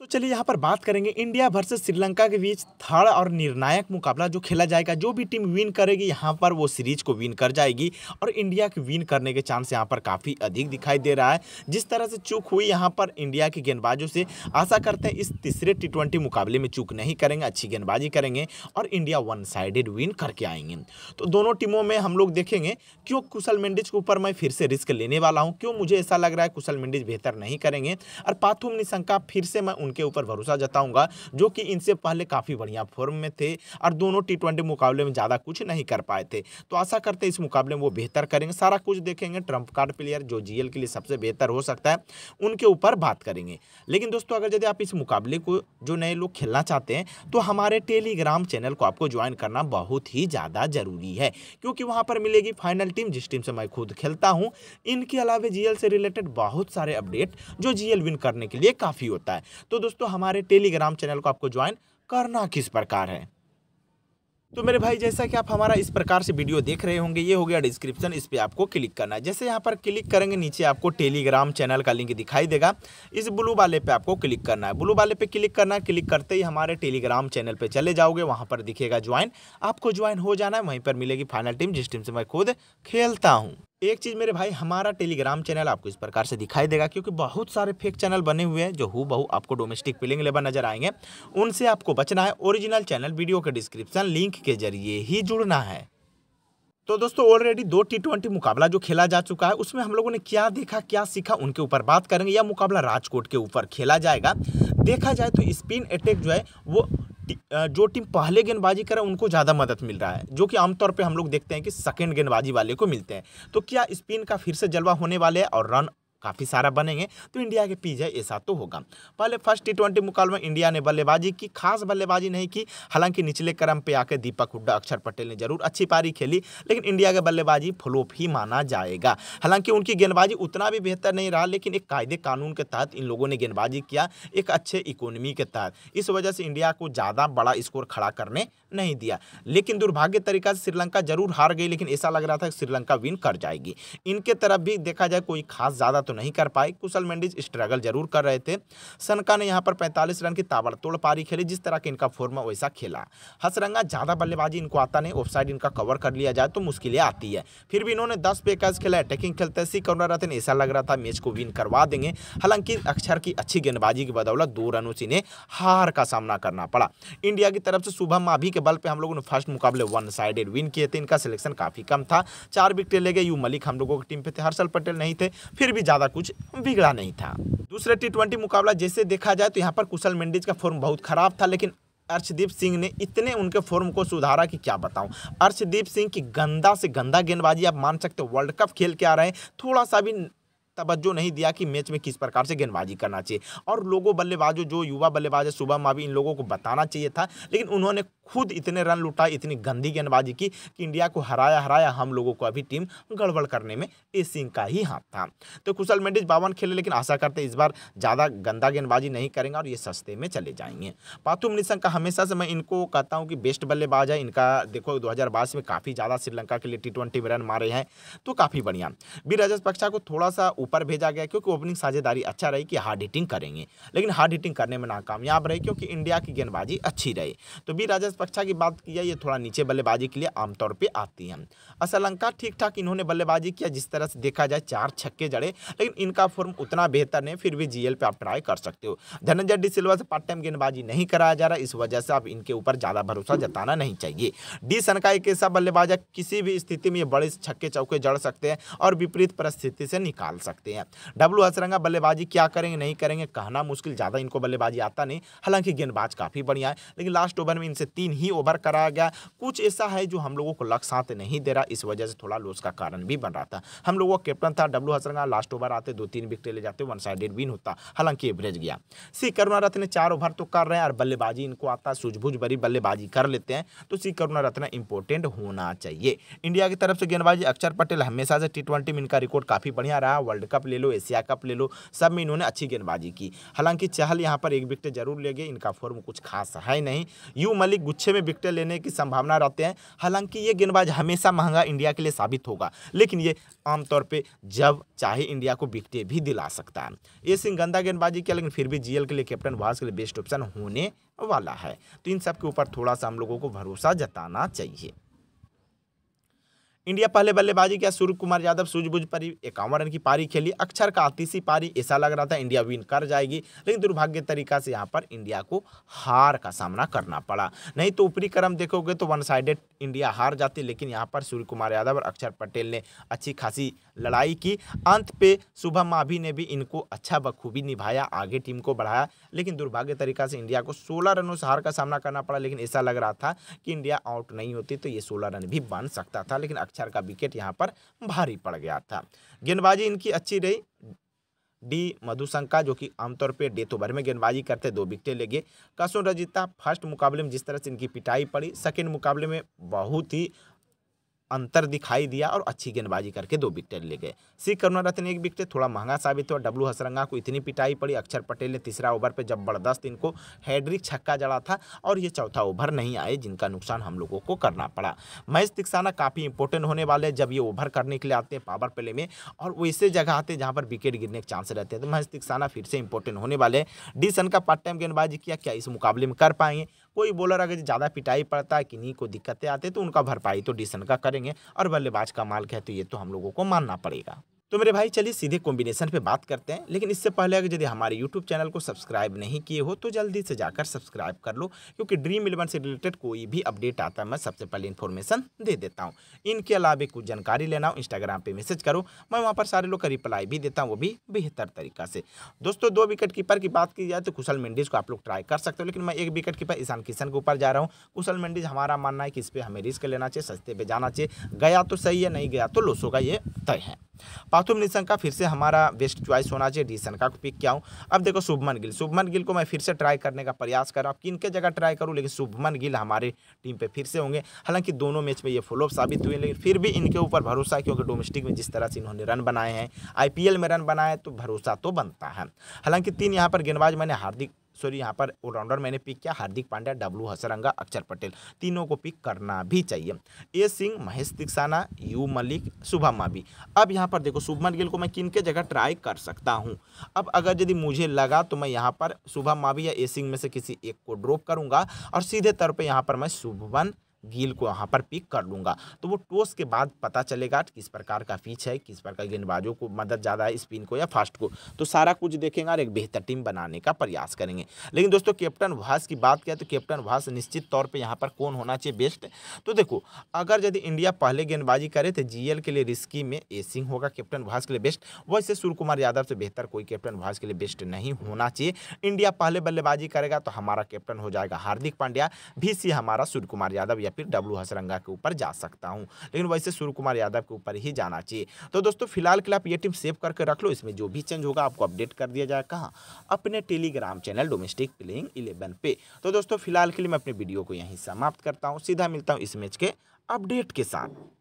तो चलिए यहाँ पर बात करेंगे इंडिया वर्सेस श्रीलंका के बीच थर्ड और निर्णायक मुकाबला जो खेला जाएगा जो भी टीम विन करेगी यहाँ पर वो सीरीज को विन कर जाएगी और इंडिया के विन करने के चांस यहाँ पर काफ़ी अधिक दिखाई दे रहा है जिस तरह से चूक हुई यहाँ पर इंडिया के गेंदबाजों से आशा करते हैं इस तीसरे टी मुकाबले में चूक नहीं करेंगे अच्छी गेंदबाजी करेंगे और इंडिया वन साइडेड विन करके आएंगे तो दोनों टीमों में हम लोग देखेंगे क्यों कुशल मेंडिज के ऊपर मैं फिर से रिस्क लेने वाला हूँ क्यों मुझे ऐसा लग रहा है कुशल मेंडिज बेहतर नहीं करेंगे और पाथुम निशंका फिर से मैं उनके ऊपर भरोसा जताऊंगा जो कि इनसे पहले काफ़ी बढ़िया फॉर्म में थे और दोनों टी मुकाबले में ज़्यादा कुछ नहीं कर पाए थे तो आशा करते इस मुकाबले में वो बेहतर करेंगे सारा कुछ देखेंगे ट्रंप कार्ड प्लेयर जो जी के लिए सबसे बेहतर हो सकता है उनके ऊपर बात करेंगे लेकिन दोस्तों अगर यदि आप इस मुकाबले को जो नए लोग खेलना चाहते हैं तो हमारे टेलीग्राम चैनल को आपको ज्वाइन करना बहुत ही ज़्यादा ज़रूरी है क्योंकि वहाँ पर मिलेगी फाइनल टीम जिस टीम से मैं खुद खेलता हूँ इनके अलावा जीएल से रिलेटेड बहुत सारे अपडेट जो जीएल विन करने के लिए काफ़ी होता है तो तो दोस्तों हमारे टेलीग्राम चैनल को आपको ज्वाइन करना किस प्रकार है तो मेरे भाई जैसा कि आप हमारा इस प्रकार से वीडियो देख रहे होंगे ये हो गया डिस्क्रिप्शन इस पर आपको क्लिक करना है जैसे यहाँ पर क्लिक करेंगे नीचे आपको टेलीग्राम चैनल का लिंक दिखाई देगा इस ब्लू वाले पे आपको क्लिक करना है ब्लू वाले पे क्लिक करना है क्लिक करते ही हमारे टेलीग्राम चैनल पे चले जाओगे वहाँ पर दिखेगा ज्वाइन आपको ज्वाइन हो जाना है वहीं पर मिलेगी फाइनल टीम जिस टीम से मैं खुद खेलता हूँ एक चीज़ मेरे भाई हमारा टेलीग्राम चैनल आपको इस प्रकार से दिखाई देगा क्योंकि बहुत सारे फेक चैनल बने हुए हैं जो हु बहु आपको डोमेस्टिक पिलिंग लेवल नजर आएंगे उनसे आपको बचना है ओरिजिनल चैनल वीडियो के डिस्क्रिप्शन लिंक के जरिए ही जुड़ना है तो दोस्तों ऑलरेडी दो टी ट्वेंटी मुकाबला जो खेला जा चुका है उसमें हम लोगों ने क्या देखा क्या सीखा उनके ऊपर बात करेंगे यह मुकाबला राजकोट के ऊपर खेला जाएगा देखा जाए तो स्पिन अटैक जो है वो जो टीम पहले गेंदबाजी करें उनको ज़्यादा मदद मिल रहा है जो कि आमतौर पर हम लोग देखते हैं कि सेकेंड गेंदबाजी वाले को मिलते हैं तो क्या स्पिन का फिर से जलवा होने वाले है और रन काफ़ी सारा बनेंगे तो इंडिया के पीछे ऐसा तो होगा पहले फर्स्ट टी ट्वेंटी मुकाबले में इंडिया ने बल्लेबाजी की खास बल्लेबाजी नहीं की हालांकि निचले क्रम पे आकर दीपक हुड्डा अक्षर पटेल ने जरूर अच्छी पारी खेली लेकिन इंडिया का बल्लेबाजी फ्लोप ही माना जाएगा हालांकि उनकी गेंदबाजी उतना भी बेहतर नहीं रहा लेकिन एक कायदे कानून के तहत इन लोगों ने गेंदबाजी किया एक अच्छे इकोनमी के तहत इस वजह से इंडिया को ज़्यादा बड़ा स्कोर खड़ा करने नहीं दिया लेकिन दुर्भाग्य तरीका से श्रीलंका जरूर हार गई लेकिन ऐसा लग रहा था श्रीलंका विन कर जाएगी इनके तरफ भी देखा जाए कोई खास ज़्यादा तो नहीं कर पाए कुशल मेंडिज स्ट्रगल जरूर कर रहे थे सनका ने यहाँ पर पैंतालीस रन की ताबड़तोड़ पारी खेली जिस तरह के इनका फॉर्म वैसा खेला हसरंगा ज़्यादा बल्लेबाजी इनको आता नहीं ऑफ साइड इनका कवर कर लिया जाए तो मुश्किलें आती है फिर भी इन्होंने दस पे कैच खेला अटैकिंग खेलते सी करुणा रतन ऐसा लग रहा था मैच को विन करवा देंगे हालांकि अक्षर की अच्छी गेंदबाजी की बदौलत दो रनों से इन्हें हार का सामना करना पड़ा इंडिया की तरफ से सुबह माभी के बल पर हम लोगों ने फर्स्ट मुकाबले वन साइडेड विन किए थे इनका सिलेक्शन काफ़ी कम था चार विकेट ले गए यू मलिक हम लोगों की टीम पे थे हर्षल पटेल नहीं थे फिर भी ज़्यादा कुछ बिगड़ा नहीं था दूसरे टी मुकाबला जैसे देखा जाए तो यहाँ पर कुशल मेंडिज का फॉर्म बहुत ख़राब था लेकिन अर्शदीप सिंह ने इतने उनके फॉर्म को सुधारा कि क्या बताऊं अर्शदीप सिंह की गंदा से गंदा गेंदबाजी आप मान सकते हो वर्ल्ड कप खेल के आ रहे हैं थोड़ा सा भी तवज्जो नहीं दिया कि मैच में किस प्रकार से गेंदबाजी करना चाहिए और लोगों बल्लेबाजों जो युवा बल्लेबाज है सुबह मावी इन लोगों को बताना चाहिए था लेकिन उन्होंने खुद इतने रन लुटाए इतनी गंदी गेंदबाजी की कि इंडिया को हराया हराया हम लोगों को अभी टीम गड़बड़ करने में ए सिंह का ही हाथ था तो कुशल मेंडिस बावन खेले लेकिन आशा करते इस बार ज़्यादा गंदा गेंदबाजी नहीं करेंगे और ये सस्ते में चले जाएंगे पाथुम निशंक का हमेशा से मैं इनको कहता हूँ कि बेस्ट बल्लेबाज है इनका देखो दो में काफ़ी ज़्यादा श्रीलंका के लिए टी ट्वेंटी में रन मारे हैं तो काफ़ी बढ़िया बी रजत पक्षा को थोड़ा सा ऊपर भेजा गया क्योंकि ओपनिंग साझेदारी अच्छा रही कि हार्ड हिटिंग करेंगे लेकिन हार्ड हिटिंग करने में नाकामयाब रही क्योंकि इंडिया की गेंदबाजी अच्छी रही तो बी राजस निष्पक्षता की बात किया ये थोड़ा नीचे बल्लेबाजी के लिए आमतौर पे आती हैं असलंका ठीक ठाक इन्होंने बल्लेबाजी किया जिस तरह से देखा जाए चार छक्के जड़े लेकिन इनका फॉर्म उतना बेहतर नहीं फिर भी जीएल पे आप ट्राई कर सकते हो धनंजय डी सिल्वा से पार्ट टाइम गेंदबाजी नहीं कराया जा रहा इस वजह से आप इनके ऊपर ज़्यादा भरोसा जताना नहीं चाहिए डी सनका एक ऐसा बल्लेबाज किसी भी स्थिति में ये बड़े छक्के चौके जड़ सकते हैं और विपरीत परिस्थिति से निकाल सकते हैं डब्लू असरंगा बल्लेबाजी क्या करेंगे नहीं करेंगे कहना मुश्किल ज़्यादा इनको बल्लेबाजी आता नहीं हालांकि गेंदबाज काफ़ी बढ़िया है लेकिन लास्ट ओवर में इनसे तीन तीन ही ओवर कराया गया कुछ ऐसा है जो हम लोगों को लक साथ नहीं दे रहा इस वजह से थोड़ा लॉस का कारण भी बन रहा था हम लोगों का कैप्टन था डब्ल्यू हसन का लास्ट ओवर आते दो तीन विकेट ले जाते वन साइडेड विन होता हालांकि एवरेज गया सी करुणा रत्न चार ओवर तो कर रहे हैं और बल्लेबाजी इनको आता है सूझबूझ बड़ी बल्लेबाजी कर लेते हैं तो सी करुणा रत्न इंपॉर्टेंट होना चाहिए इंडिया की तरफ से गेंदबाजी अक्षर पटेल हमेशा से टी में इनका रिकॉर्ड काफ़ी बढ़िया रहा वर्ल्ड कप ले लो एशिया कप ले लो सब में इन्होंने अच्छी गेंदबाजी की हालांकि चहल यहाँ पर एक विकेट जरूर ले गए इनका फॉर्म कुछ खास है नहीं यू मलिक गुच्छे में विकटें लेने की संभावना रहते हैं हालांकि ये गेंदबाज हमेशा महंगा इंडिया के लिए साबित होगा लेकिन ये आमतौर पर जब चाहे इंडिया को विकेटें भी दिला सकता है ये सिंह गंदा गेंदबाजी किया लेकिन फिर भी जीएल के लिए कैप्टन वास के लिए बेस्ट ऑप्शन होने वाला है तो इन सब के ऊपर थोड़ा सा हम लोगों को भरोसा जताना चाहिए इंडिया पहले बल्लेबाजी किया सूर्य कुमार यादव सूझबूझ पर इक्यावन रन की पारी खेली अक्षर का आतिशी पारी ऐसा लग रहा था इंडिया विन कर जाएगी लेकिन दुर्भाग्य तरीका से यहाँ पर इंडिया को हार का सामना करना पड़ा नहीं तो ऊपरी क्रम देखोगे तो वन साइडेड इंडिया हार जाती लेकिन यहाँ पर सूर्य कुमार यादव और अक्षर पटेल ने अच्छी खासी लड़ाई की अंत पे शुभम माभी ने भी इनको अच्छा बखूबी निभाया आगे टीम को बढ़ाया लेकिन दुर्भाग्य तरीका से इंडिया को सोलह रनों से हार का सामना करना पड़ा लेकिन ऐसा लग रहा था कि इंडिया आउट नहीं होती तो ये सोलह रन भी बन सकता था लेकिन अक्षर का विकेट यहाँ पर भारी पड़ गया था गेंदबाजी इनकी अच्छी रही डी मधुशंका जो कि आमतौर पे डेथ ओवर में गेंदबाजी करते दो विकेटें ले गए कसुन रजिता फर्स्ट मुकाबले में जिस तरह से इनकी पिटाई पड़ी सेकेंड मुकाबले में बहुत ही अंतर दिखाई दिया और अच्छी गेंदबाजी करके दो विकेट ले गए सी करुणारत्न एक विकेट थोड़ा महंगा साबित हुआ डब्लू हसरंगा को इतनी पिटाई पड़ी अक्षर पटेल ने तीसरा ओवर पर जबरदस्त इनको हैड्रिक छक्का जड़ा था और ये चौथा ओवर नहीं आए जिनका नुकसान हम लोगों को करना पड़ा मैच तिकसाना काफ़ी इंपॉर्टेंट होने वाले हैं जब ये ओवर करने के लिए आते हैं पावर प्ले में और वो ऐसे जगह आते हैं जहाँ पर विकेट गिरने के चांस रहते हैं तो मैच तिकसाना फिर से इंपॉर्टेंट होने वाले हैं डी सन का पार्ट टाइम गेंदबाजी किया क्या इस मुकाबले में कर पाएंगे कोई बॉलर अगर ज़्यादा पिटाई पड़ता है किन्हीं को दिक्कतें आती तो उनका भरपाई तो डिसन का करेंगे और बल्लेबाज का मालिक है तो ये तो हम लोगों को मानना पड़ेगा तो मेरे भाई चलिए सीधे कॉम्बिनेशन पे बात करते हैं लेकिन इससे पहले अगर यदि हमारे यूट्यूब चैनल को सब्सक्राइब नहीं किए हो तो जल्दी से जाकर सब्सक्राइब कर लो क्योंकि ड्रीम इलेवन से रिलेटेड कोई भी अपडेट आता है मैं सबसे पहले इन्फॉर्मेशन दे देता हूँ इनके अलावा कुछ जानकारी लेना हो इंस्टाग्राम पर मैसेज करो मैं वहाँ पर सारे लोग का रिप्लाई भी देता हूँ वो भी बेहतर तरीका से दोस्तों दो विकेट कीपर की बात की जाए तो कुशल मेंडिज को आप लोग ट्राई कर सकते हो लेकिन मैं एक विकेट कीपर ईशान किशन के ऊपर जा रहा हूँ कुशल मेंडिज हमारा मानना है कि इस पर हमें रिस्क लेना चाहिए सस्ते पर जाना चाहिए गया तो सही है नहीं गया तो लोसों का ये तय है पाथुम निशंका फिर से हमारा बेस्ट च्वाइस होना चाहिए डी शनका को पिक किया हूँ अब देखो शुभमन गिल शुभमन गिल को मैं फिर से ट्राई करने का प्रयास कर रहा हूँ किन के जगह ट्राई करूँ लेकिन शुभमन गिल हमारे टीम पर फिर से होंगे हालांकि दोनों मैच में ये फ्लोप साबित हुए लेकिन फिर भी इनके ऊपर भरोसा है क्योंकि डोमेस्टिक में जिस तरह से इन्होंने रन बनाए हैं आई में रन बनाए तो भरोसा तो बनता है हालांकि तीन यहाँ पर गेंदबाज मैंने हार्दिक सॉरी यहाँ पर ऑलराउंडर मैंने पिक किया हार्दिक पांड्या डब्लू हसरंगा अक्षर पटेल तीनों को पिक करना भी चाहिए ए सिंह महेश तिक्साना यू मलिक शुभम माभी अब यहाँ पर देखो शुभमन गिल को मैं किन के जगह ट्राई कर सकता हूँ अब अगर यदि मुझे लगा तो मैं यहाँ पर शुभम माभी या ए सिंह में से किसी एक को ड्रॉप करूँगा और सीधे तौर पर यहाँ पर मैं शुभमन गिल को यहाँ पर पिक कर लूँगा तो वो टॉस के बाद पता चलेगा किस प्रकार का पिच है किस प्रकार गेंदबाजों को मदद ज़्यादा है स्पिन को या फास्ट को तो सारा कुछ देखेंगे और एक बेहतर टीम बनाने का प्रयास करेंगे लेकिन दोस्तों कैप्टन वास की बात किया तो कैप्टन वास निश्चित तौर पर यहाँ पर कौन होना चाहिए बेस्ट तो देखो अगर यदि इंडिया पहले गेंदबाजी करे तो जी के लिए रिस्की में सिंह होगा कैप्टन वास के लिए बेस्ट वैसे सूर्य कुमार यादव से बेहतर कोई कैप्टन वास के लिए बेस्ट नहीं होना चाहिए इंडिया पहले बल्लेबाजी करेगा तो हमारा कैप्टन हो जाएगा हार्दिक पांड्या भी हमारा सूर्य कुमार यादव या फिर डब्लू हसरंगा के ऊपर जा सकता हूँ लेकिन वैसे सूर्य कुमार यादव के ऊपर ही जाना चाहिए तो दोस्तों फिलहाल के लिए आप ये टीम सेव करके रख लो इसमें जो भी चेंज होगा आपको अपडेट कर दिया जाए कहाँ अपने Telegram channel domestic playing eleven पे तो दोस्तों फिलहाल के लिए मैं अपने वीडियो को यहीं समाप्त करता हूँ सीधा मिलता हूँ इस मैच के अपडेट के साथ